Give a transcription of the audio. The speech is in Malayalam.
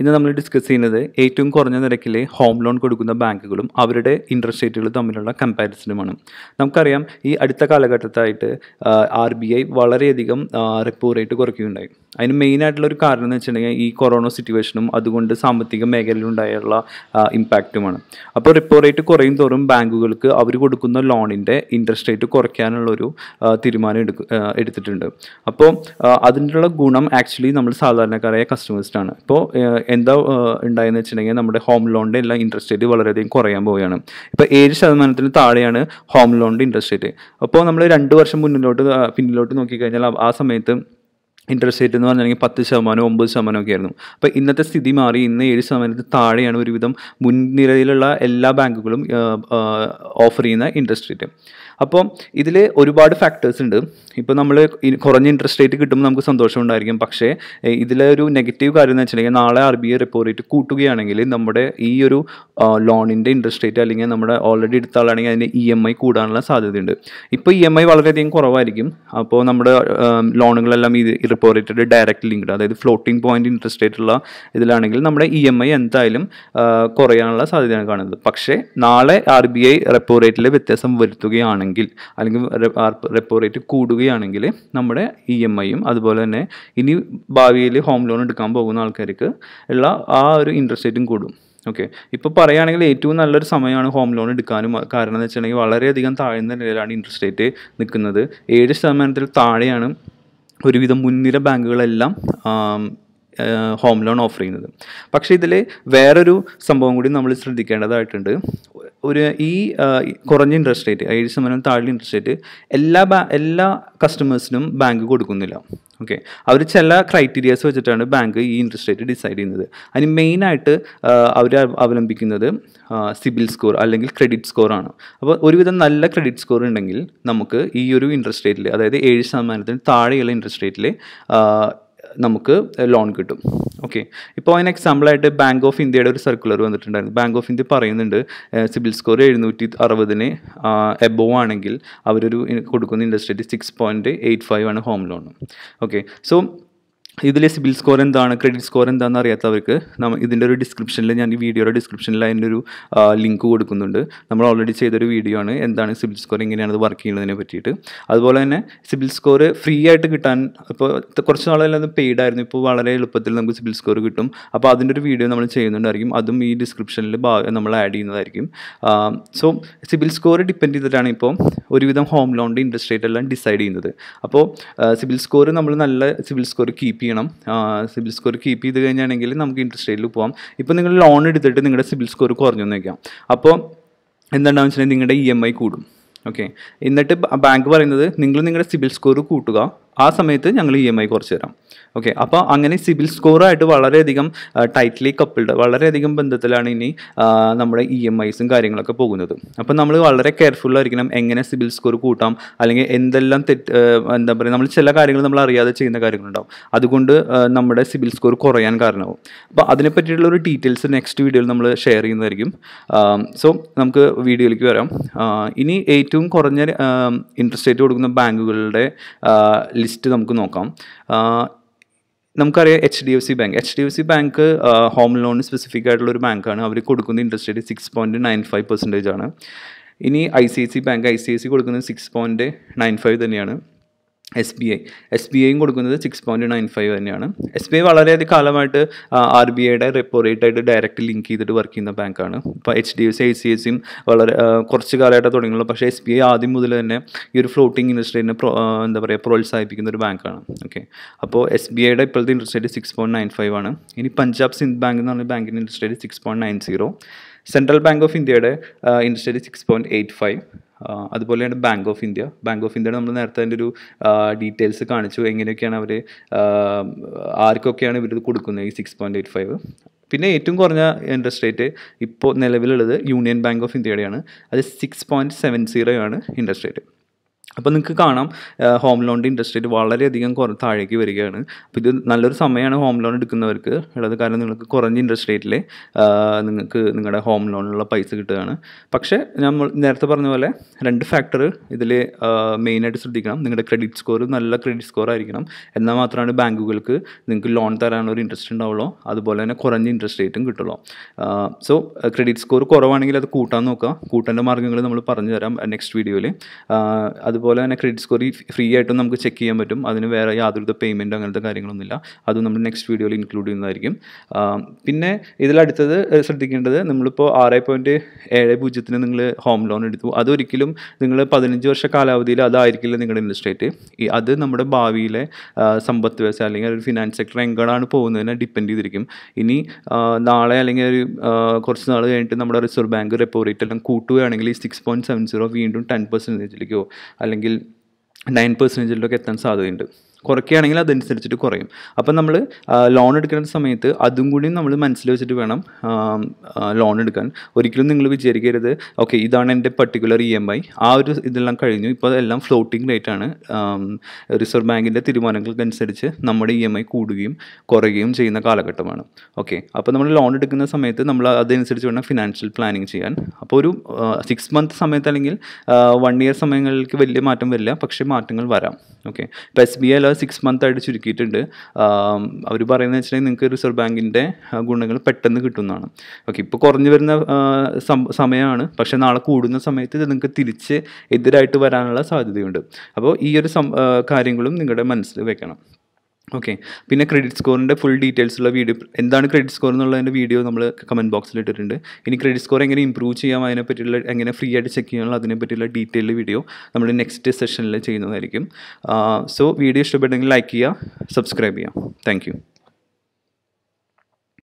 ഇന്ന് നമ്മൾ ഡിസ്കസ് ചെയ്യുന്നത് ഏറ്റവും കുറഞ്ഞ നിരക്കിൽ ഹോം ലോൺ കൊടുക്കുന്ന ബാങ്കുകളും അവരുടെ ഇൻട്രസ്റ്റ് റേറ്റുകൾ തമ്മിലുള്ള കമ്പാരിസനുമാണ് നമുക്കറിയാം ഈ അടുത്ത കാലഘട്ടത്തായിട്ട് ആർ ബി ഐ വളരെയധികം റെപ്പോ റേറ്റ് കുറയ്ക്കുകയുണ്ടായി അതിന് മെയിനായിട്ടുള്ള ഒരു കാരണം എന്ന് വെച്ചിട്ടുണ്ടെങ്കിൽ ഈ കൊറോണ സിറ്റുവേഷനും അതുകൊണ്ട് സാമ്പത്തിക മേഖലയിലുണ്ടായുള്ള ഇമ്പാക്റ്റുമാണ് അപ്പോൾ റെപ്പോ റേറ്റ് കുറയും തോറും ബാങ്കുകൾക്ക് അവർ കൊടുക്കുന്ന ലോണിൻ്റെ ഇൻട്രസ്റ്റ് റേറ്റ് കുറയ്ക്കാനുള്ളൊരു തീരുമാനം എടുക്ക എടുത്തിട്ടുണ്ട് അപ്പോൾ അതിൻ്റെ ഗുണം ആക്ച്വലി നമ്മൾ സാധാരണക്കാരായ കസ്റ്റമേഴ്സിനാണ് ഇപ്പോൾ എന്താ ഉണ്ടായെന്ന് വെച്ചിട്ടുണ്ടെങ്കിൽ നമ്മുടെ ഹോം ലോണിൻ്റെ എല്ലാം ഇൻട്രസ്റ്റ് റേറ്റ് വളരെയധികം കുറയാൻ പോവുകയാണ് ഇപ്പോൾ ഏഴ് ശതമാനത്തിന് താഴെയാണ് ഹോം ലോണിൻ്റെ ഇൻട്രസ്റ്റ് റേറ്റ് അപ്പോൾ നമ്മൾ രണ്ട് വർഷം മുന്നിലോട്ട് പിന്നിലോട്ട് നോക്കിക്കഴിഞ്ഞാൽ ആ സമയത്ത് ഇൻട്രസ്റ്റ് റേറ്റ് എന്ന് പറഞ്ഞാൽ പത്ത് ശതമാനം ഒമ്പത് ശതമാനം ഒക്കെ ആയിരുന്നു അപ്പോൾ ഇന്നത്തെ സ്ഥിതി മാറി ഇന്ന് ഏഴ് ശതമാനത്തിൽ താഴെയാണ് ഒരുവിധം മുൻനിരയിലുള്ള എല്ലാ ബാങ്കുകളും ഓഫർ ചെയ്യുന്ന ഇൻട്രസ്റ്റ് റേറ്റ് അപ്പോൾ ഇതിൽ ഒരുപാട് ഫാക്ടേഴ്സ് ഉണ്ട് ഇപ്പോൾ നമ്മൾ കുറഞ്ഞ ഇൻട്രസ്റ്റ് റേറ്റ് കിട്ടുമ്പോൾ നമുക്ക് സന്തോഷം ഉണ്ടായിരിക്കും പക്ഷേ ഇതിലെ ഒരു നെഗറ്റീവ് കാര്യം എന്ന് വെച്ചിട്ടുണ്ടെങ്കിൽ നാളെ R B I repo rate കൂട്ടുകയാണെങ്കിൽ നമ്മുടെ ഈ ഒരു ലോണിൻ്റെ ഇൻട്രസ്റ്റ് റേറ്റ് അല്ലെങ്കിൽ നമ്മുടെ ഓൾറെഡി എടുത്ത ആളാണെങ്കിൽ അതിൻ്റെ ഇ e എം ഐ കൂടാനുള്ള സാധ്യതയുണ്ട് ഇപ്പോൾ ഇ e എം ഐ വളരെയധികം കുറവായിരിക്കും അപ്പോൾ നമ്മുടെ ലോണുകളെല്ലാം ഇത് ഇൻകോർപ്പറേറ്റഡ് ഡയറക്റ്റ് ലിങ്ക്ഡ് അതായത് ഫ്ലോട്ടിംഗ് പോയിന്റ് ഇൻട്രസ്റ്റ് റേറ്റ് ഉള്ള ഇതിലാണെങ്കിൽ നമ്മുടെ ഇ എം ഐ എന്തായാലും കുറയാനുള്ള സാധ്യതയാണ് കാണുന്നത് പക്ഷേ നാളെ ആർ ബി ഐ റെപ്പോ റേറ്റിൽ വ്യത്യാസം വരുത്തുകയാണെങ്കിൽ അല്ലെങ്കിൽ റെപ്പോ റേറ്റ് കൂടുകയാണെങ്കിൽ നമ്മുടെ ഇ e എം ഐയും അതുപോലെ തന്നെ ഇനി ഭാവിയിൽ ഹോം ലോൺ എടുക്കാൻ പോകുന്ന ആൾക്കാർക്ക് ഉള്ള ആ ഒരു ഇൻട്രസ്റ്റ് റേറ്റും കൂടും ഓക്കെ ഇപ്പോൾ പറയുകയാണെങ്കിൽ ഏറ്റവും നല്ലൊരു സമയമാണ് ഹോം ലോൺ എടുക്കാനും കാരണം എന്ന് വെച്ചിട്ടുണ്ടെങ്കിൽ വളരെയധികം താഴ്ന്ന നിലയിലാണ് ഇൻട്രസ്റ്റ് റേറ്റ് നിൽക്കുന്നത് ഏഴ് ശതമാനത്തിൽ താഴെയാണ് ഒരുവിധം മുൻനിര ബാങ്കുകളെല്ലാം ഹോം ലോൺ ഓഫർ ചെയ്യുന്നത് പക്ഷേ ഇതിൽ വേറൊരു സംഭവം കൂടി നമ്മൾ ശ്രദ്ധിക്കേണ്ടതായിട്ടുണ്ട് ഒരു ഈ കുറഞ്ഞ ഇൻട്രസ്റ്റ് റേറ്റ് ഏഴ് ശതമാനം താഴ്ന്ന ഇൻട്രസ്റ്റ് റേറ്റ് എല്ലാ എല്ലാ കസ്റ്റമേഴ്സിനും ബാങ്ക് കൊടുക്കുന്നില്ല ഓക്കെ അവർ ചില ക്രൈറ്റീരിയാസ് വെച്ചിട്ടാണ് ബാങ്ക് ഈ ഇൻട്രസ്റ്റ് റേറ്റ് ഡിസൈഡ് ചെയ്യുന്നത് അതിന് മെയിനായിട്ട് അവർ അവലംബിക്കുന്നത് സിബിൽ സ്കോർ അല്ലെങ്കിൽ ക്രെഡിറ്റ് സ്കോറാണ് അപ്പോൾ ഒരുവിധം നല്ല ക്രെഡിറ്റ് സ്കോർ ഉണ്ടെങ്കിൽ നമുക്ക് ഈ ഒരു ഇൻട്രസ്റ്റ് റേറ്റിൽ അതായത് ഏഴ് ശതമാനത്തിന് താഴെയുള്ള ഇൻട്രസ്റ്റ് റേറ്റിൽ നമുക്ക് ലോൺ കിട്ടും ഓക്കെ ഇപ്പോൾ അതിന് എക്സാമ്പിളായിട്ട് ബാങ്ക് ഓഫ് ഇന്ത്യയുടെ ഒരു സർക്കുലർ വന്നിട്ടുണ്ടായിരുന്നു ബാങ്ക് ഓഫ് ഇന്ത്യ പറയുന്നുണ്ട് സിബിൽ സ്കോർ എഴുന്നൂറ്റി അറുപതിന് എബോവ് ആണെങ്കിൽ അവരൊരു കൊടുക്കുന്ന interest rate six point eight five ആണ് ഹോം ലോൺ ഓക്കെ സോ ഇതിലെ സിബിൽ സ്കോർ എന്താണ് ക്രെഡിറ്റ് സ്കോർ എന്താണെന്ന് അറിയാത്തവർക്ക് ഇതിൻ്റെ ഒരു ഡിസ്ക്രിപ്ഷനിൽ ഞാൻ ഈ വീഡിയോയുടെ ഡിസ്ക്രിപ്ഷനിൽ അതിൻ്റെ ഒരു ലിങ്ക് കൊടുക്കുന്നുണ്ട് നമ്മൾ ഓൾറെഡി ചെയ്തൊരു വീഡിയോ ആണ് എന്താണ് സിബിൽ സ്കോർ എങ്ങനെയാണ് അത് വർക്ക് ചെയ്യുന്നതിനെ പറ്റിയിട്ട് അതുപോലെ തന്നെ സിബിൽ സ്കോർ ഫ്രീ ആയിട്ട് കിട്ടാൻ ഇപ്പോൾ കുറച്ച് നാളെല്ലാം അത് പെയ്ഡ് ആയിരുന്നു ഇപ്പോൾ വളരെ എളുപ്പത്തിൽ നമുക്ക് സിബിൽ സ്കോർ കിട്ടും അപ്പോൾ അതിൻ്റെ ഒരു വീഡിയോ നമ്മൾ ചെയ്യുന്നുണ്ടായിരിക്കും അതും ഈ ഡിസ്ക്രിപ്ഷനിൽ നമ്മൾ ആഡ് ചെയ്യുന്നതായിരിക്കും സോ സിബിൽ സ്കോർ ഡിപ്പെൻഡ് ചെയ്തിട്ടാണ് ഇപ്പോൾ ഒരുവിധം ഹോം ലോണിൻ്റെ ഇൻട്രസ്റ്റ് റേറ്റ് എല്ലാം ഡിസൈഡ് ചെയ്യുന്നത് അപ്പോൾ സിബിൽ സ്കോർ നമ്മൾ നല്ല സിബിൽ സ്കോർ കീപ്പ് ചെയ്യണം സിബിൽ സ്കോർ കീപ്പ് ചെയ്ത് കഴിഞ്ഞാണെങ്കിൽ നമുക്ക് ഇൻട്രസ്റ്റ് റേറ്റിൽ പോകാം ഇപ്പോൾ നിങ്ങൾ ലോൺ എടുത്തിട്ട് നിങ്ങളുടെ സിബിൽ സ്കോർ കുറഞ്ഞു വയ്ക്കാം അപ്പോൾ എന്താണെന്ന് വെച്ചാൽ നിങ്ങളുടെ ഇ e എം ഐ കൂടും ഓക്കെ എന്നിട്ട് ബാങ്ക് പറയുന്നത് നിങ്ങൾ നിങ്ങളുടെ സിബിൽ സ്കോർ കൂട്ടുക ആ സമയത്ത് ഞങ്ങൾ ഇ എം ഐ കുറച്ച് തരാം ഓക്കെ അപ്പോൾ അങ്ങനെ സിബിൽ സ്കോറുമായിട്ട് വളരെയധികം ടൈറ്റ്ലി കപ്പിൾഡ് വളരെയധികം ബന്ധത്തിലാണ് ഇനി നമ്മുടെ ഇ എം ഐസും കാര്യങ്ങളൊക്കെ പോകുന്നത് അപ്പോൾ നമ്മൾ വളരെ കെയർഫുള്ളായിരിക്കണം എങ്ങനെ സിബിൽ സ്കോർ കൂട്ടാം അല്ലെങ്കിൽ എന്തെല്ലാം തെറ്റ് എന്താ പറയുക നമ്മൾ ചില കാര്യങ്ങൾ നമ്മൾ അറിയാതെ ചെയ്യുന്ന കാര്യങ്ങളുണ്ടാവും അതുകൊണ്ട് നമ്മുടെ സിബിൽ സ്കോർ കുറയാൻ കാരണമാവും അപ്പോൾ അതിനെ പറ്റിയിട്ടുള്ള ഒരു ഡീറ്റെയിൽസ് നെക്സ്റ്റ് വീഡിയോയിൽ നമ്മൾ ഷെയർ ചെയ്യുന്നതായിരിക്കും സോ നമുക്ക് വീഡിയോയിലേക്ക് വരാം ഇനി ഏറ്റവും കുറഞ്ഞ ഇൻട്രസ്റ്റ് റേറ്റ് കൊടുക്കുന്ന ബാങ്കുകളുടെ ലിസ്റ്റ് നമുക്ക് നോക്കാം നമുക്കറിയാം H D F C bank H D F C bank home loan specific ആയിട്ടുള്ള ഒരു ബാങ്കാണ് അവർ കൊടുക്കുന്ന interest rate six point nine five percentage ആണ് ഇനി I C I C bank I C I C കൊടുക്കുന്നത് സിക്സ് പോയിൻറ്റ് നയൻ ഫൈവ് തന്നെയാണ് S B I S B ഐയും കൊടുക്കുന്നത് സിക്സ് പോയിൻറ്റ് നയൻ ഫൈവ് തന്നെയാണ് എസ് ബി ഐ വളരെയധികം കാലമായിട്ട് ആർ ബി ഐയുടെ റെപ്പോ റേറ്റായിട്ട് ഡയറക്റ്റ് ലിങ്ക് ചെയ്തിട്ട് വർക്ക് ചെയ്യുന്ന ബാങ്കാണ് ഇപ്പോൾ H D F C I C S സിയും വളരെ കുറച്ച് കാലമായിട്ട് തുടങ്ങിയുള്ളൂ പക്ഷേ എസ് ബി ഐ ആദ്യം മുതൽ തന്നെ ഈ ഒരു ഫ്ലോട്ടിംഗ് ഇൻഡസ്ട്രീനെ എന്താ പറയുക പ്രോത്സാഹിപ്പിക്കുന്ന ഒരു ബാങ്കാണ് ഓക്കെ അപ്പോൾ എസ് ബി ഐയുടെ ഇപ്പോഴത്തെ interest rate six point nine five ആണ് ഇനി പഞ്ചാബ് സിന്ധ് ബാങ്ക് എന്ന് പറഞ്ഞ ബാങ്കിൻ്റെ interest rate six point nine zero central bank of ഇന്ത്യയുടെ interest rate six point eight five അതുപോലെ തന്നെ bank of India bank of ഇന്ത്യയുടെ നമ്മൾ നേരത്തെ അതിൻ്റെ ഒരു ഡീറ്റെയിൽസ് കാണിച്ചു എങ്ങനെയൊക്കെയാണ് അവർ ആർക്കൊക്കെയാണ് ഇവരിത് കൊടുക്കുന്നത് ഈ സിക്സ് പോയിൻറ്റ് എയ്റ്റ് ഫൈവ് പിന്നെ ഏറ്റവും കുറഞ്ഞ ഇൻട്രസ്റ്റ് റേറ്റ് ഇപ്പോൾ നിലവിലുള്ളത് യൂണിയൻ ബാങ്ക് ഓഫ് ഇന്ത്യയുടെയാണ് അത് സിക്സ് പോയിൻറ്റ് സെവൻ സീറോ ആണ് ഇൻട്രസ്റ്റ് റേറ്റ് അപ്പോൾ നിങ്ങൾക്ക് കാണാം ഹോം ലോണിൻ്റെ ഇൻട്രസ്റ്റ് റേറ്റ് വളരെയധികം കുറ താഴേക്ക് വരികയാണ് അപ്പോൾ ഇത് നല്ലൊരു സമയമാണ് ഹോം ലോൺ എടുക്കുന്നവർക്ക് ഉള്ളത് കാരണം നിങ്ങൾക്ക് കുറഞ്ഞ ഇൻട്രസ്റ്റ് റേറ്റിൽ നിങ്ങൾക്ക് നിങ്ങളുടെ ഹോം ലോണിലുള്ള പൈസ കിട്ടുകയാണ് പക്ഷേ നമ്മൾ നേരത്തെ പറഞ്ഞ പോലെ രണ്ട് ഫാക്ടർ ഇതിൽ മെയിനായിട്ട് ശ്രദ്ധിക്കണം നിങ്ങളുടെ ക്രെഡിറ്റ് സ്കോർ നല്ല ക്രെഡിറ്റ് സ്കോർ ആയിരിക്കണം എന്നാൽ മാത്രമാണ് ബാങ്കുകൾക്ക് നിങ്ങൾക്ക് ലോൺ തരാനുള്ള ഒരു ഇൻട്രസ്റ്റ് ഉണ്ടാവുള്ളൂ അതുപോലെ തന്നെ കുറഞ്ഞ ഇൻട്രസ്റ്റ് റേറ്റും കിട്ടുള്ളൂ സോ ക്രെഡിറ്റ് സ്കോർ കുറവാണെങ്കിൽ അത് കൂട്ടാൻ നോക്കുക കൂട്ടേണ്ട മാർഗ്ഗങ്ങൾ നമ്മൾ പറഞ്ഞു തരാം നെക്സ്റ്റ് വീഡിയോയിൽ അത് അതുപോലെ തന്നെ ക്രെഡിറ്റ് സ്കോർ ഫ്രീ ആയിട്ടും നമുക്ക് ചെക്ക് ചെയ്യാൻ പറ്റും അതിന് വേറെ യാതൊരുവിധ പേയ്മെൻ്റ് അങ്ങനത്തെ കാര്യങ്ങളൊന്നുമില്ല അതും നമ്മൾ നെക്സ്റ്റ് വീഡിയോയിൽ ഇൻക്ലൂഡ് ചെയ്യുന്നതായിരിക്കും പിന്നെ ഇതിലടുത്തത് ശ്രദ്ധിക്കേണ്ടത് നമ്മളിപ്പോൾ ആറ് പോയിൻറ്റ് ഏഴ് പൂജ്യത്തിന് നിങ്ങൾ ഹോം ലോൺ എടുത്തു അതൊരിക്കലും നിങ്ങൾ പതിനഞ്ച് വർഷ കാലാവധിയിൽ അതായിരിക്കില്ല നിങ്ങളുടെ ഇൻട്രസ്റ്റ് റേറ്റ് അത് നമ്മുടെ ഭാവിയിലെ സമ്പത്ത് വ്യവസ്ഥ അല്ലെങ്കിൽ ഒരു ഫിനാൻസ് സെക്ടർ എങ്ങോട്ടാണ് പോകുന്നതിനെ ഡിപ്പെൻഡ് ചെയ്തിരിക്കും ഇനി നാളെ അല്ലെങ്കിൽ ഒരു കുറച്ച് നാൾ കഴിഞ്ഞിട്ട് നമ്മുടെ റിസർവ് ബാങ്ക് റെപ്പോ റേറ്റ് എല്ലാം കൂട്ടുകയാണെങ്കിൽ ഈ സിക്സ് പോയിൻറ്റ് സെവൻ സീറോ വീണ്ടും ടെൻ പെർസെൻറ്റേജിലേക്കോ അല്ലെങ്കിൽ നയൻ പെർസെൻറ്റേജിലൊക്കെ എത്താൻ സാധ്യതയുണ്ട് കുറയ്ക്കുകയാണെങ്കിൽ അതനുസരിച്ചിട്ട് കുറയും അപ്പം നമ്മൾ ലോൺ എടുക്കുന്ന സമയത്ത് അതും കൂടി നമ്മൾ മനസ്സിൽ വെച്ചിട്ട് വേണം ലോൺ എടുക്കാൻ ഒരിക്കലും നിങ്ങൾ വിചാരിക്കരുത് ഓക്കെ ഇതാണ് എൻ്റെ പർട്ടിക്കുലർ ഇ എം ഐ ആ ഒരു ഇതെല്ലാം കഴിഞ്ഞു ഇപ്പോൾ എല്ലാം ഫ്ലോട്ടിംഗ് റേറ്റ് ആണ് റിസർവ് ബാങ്കിൻ്റെ തീരുമാനങ്ങൾക്കനുസരിച്ച് നമ്മുടെ ഇ എം ഐ കൂടുകയും കുറയുകയും ചെയ്യുന്ന കാലഘട്ടമാണ് ഓക്കെ അപ്പോൾ നമ്മൾ ലോൺ എടുക്കുന്ന സമയത്ത് നമ്മൾ അതനുസരിച്ച് വേണം ഫിനാൻഷ്യൽ പ്ലാനിങ് ചെയ്യാൻ അപ്പോൾ ഒരു സിക്സ് മന്ത് സമയത്ത് അല്ലെങ്കിൽ വൺ ഇയർ സമയങ്ങളിലേക്ക് വലിയ മാറ്റം വരില്ല പക്ഷേ മാറ്റങ്ങൾ വരാം ഓക്കെ ഇപ്പോൾ എസ് ബി ഐ അല്ല സിക്സ് മന്ത് ആയിട്ട് ചുരുക്കിയിട്ടുണ്ട് അവർ പറയുന്നത് വെച്ചിട്ടുണ്ടെങ്കിൽ നിങ്ങൾക്ക് റിസർവ് ബാങ്കിൻ്റെ ഗുണങ്ങൾ പെട്ടെന്ന് കിട്ടുന്നതാണ് ഓക്കെ ഇപ്പോൾ കുറഞ്ഞു വരുന്ന സമയമാണ് പക്ഷേ നാളെ കൂടുന്ന സമയത്ത് ഇത് നിങ്ങൾക്ക് തിരിച്ച് എതിരായിട്ട് വരാനുള്ള സാധ്യതയുണ്ട് അപ്പോൾ ഈ ഒരു കാര്യങ്ങളും നിങ്ങളുടെ മനസ്സിൽ വെക്കണം ഓക്കെ പിന്നെ ക്രെഡിറ്റ് സ്കോറിൻ്റെ ഫുൾ ഡീറ്റെയിൽസുള്ള വീഡിയോ എന്താണ് ക്രെഡിറ്റ് സ്കോർ എന്നുള്ളതിൻ്റെ വീഡിയോ നമ്മൾ കമൻറ്റ് ബോക്സിൽ ഇട്ടിട്ടുണ്ട് ഇനി ക്രെഡിറ്റ് സ്കോർ എങ്ങനെ ഇംപ്രൂവ് ചെയ്യാം അതിനെ പറ്റിയുള്ള എങ്ങനെ ഫ്രീ ആയിട്ട് ചെക്ക് ചെയ്യാനുള്ള അതിനെ പറ്റിയുള്ള ഡീറ്റെയിൽ വീഡിയോ നമ്മൾ നെക്സ്റ്റ് സെഷനിൽ ചെയ്യുന്നതായിരിക്കും സോ വീഡിയോ ഇഷ്ടപ്പെട്ടെങ്കിൽ ലൈക്ക് ചെയ്യുക സബ്സ്ക്രൈബ് ചെയ്യുക താങ്ക്